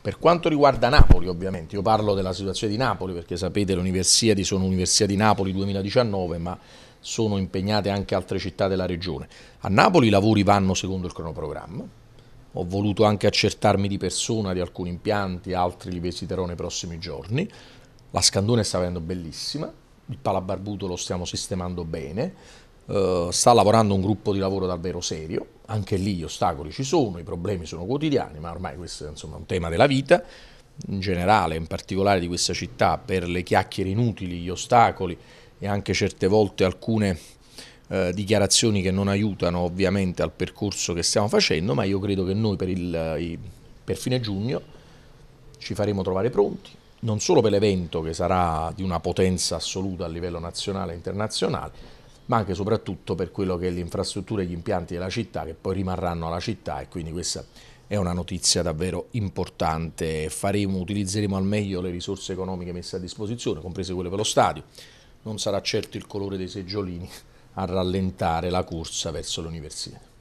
Per quanto riguarda Napoli, ovviamente, io parlo della situazione di Napoli perché sapete le universiadi sono Universiadi di Napoli 2019, ma sono impegnate anche altre città della regione. A Napoli i lavori vanno secondo il cronoprogramma. Ho voluto anche accertarmi di persona di alcuni impianti, altri li visiterò nei prossimi giorni. La Scandone sta venendo bellissima, il Palabarbuto lo stiamo sistemando bene, uh, sta lavorando un gruppo di lavoro davvero serio anche lì gli ostacoli ci sono, i problemi sono quotidiani, ma ormai questo è insomma, un tema della vita, in generale, in particolare di questa città, per le chiacchiere inutili, gli ostacoli e anche certe volte alcune eh, dichiarazioni che non aiutano ovviamente al percorso che stiamo facendo, ma io credo che noi per, il, per fine giugno ci faremo trovare pronti, non solo per l'evento che sarà di una potenza assoluta a livello nazionale e internazionale, ma anche e soprattutto per quello che è l'infrastruttura e gli impianti della città che poi rimarranno alla città e quindi questa è una notizia davvero importante. Faremo, utilizzeremo al meglio le risorse economiche messe a disposizione, comprese quelle per lo stadio. Non sarà certo il colore dei seggiolini a rallentare la corsa verso l'università.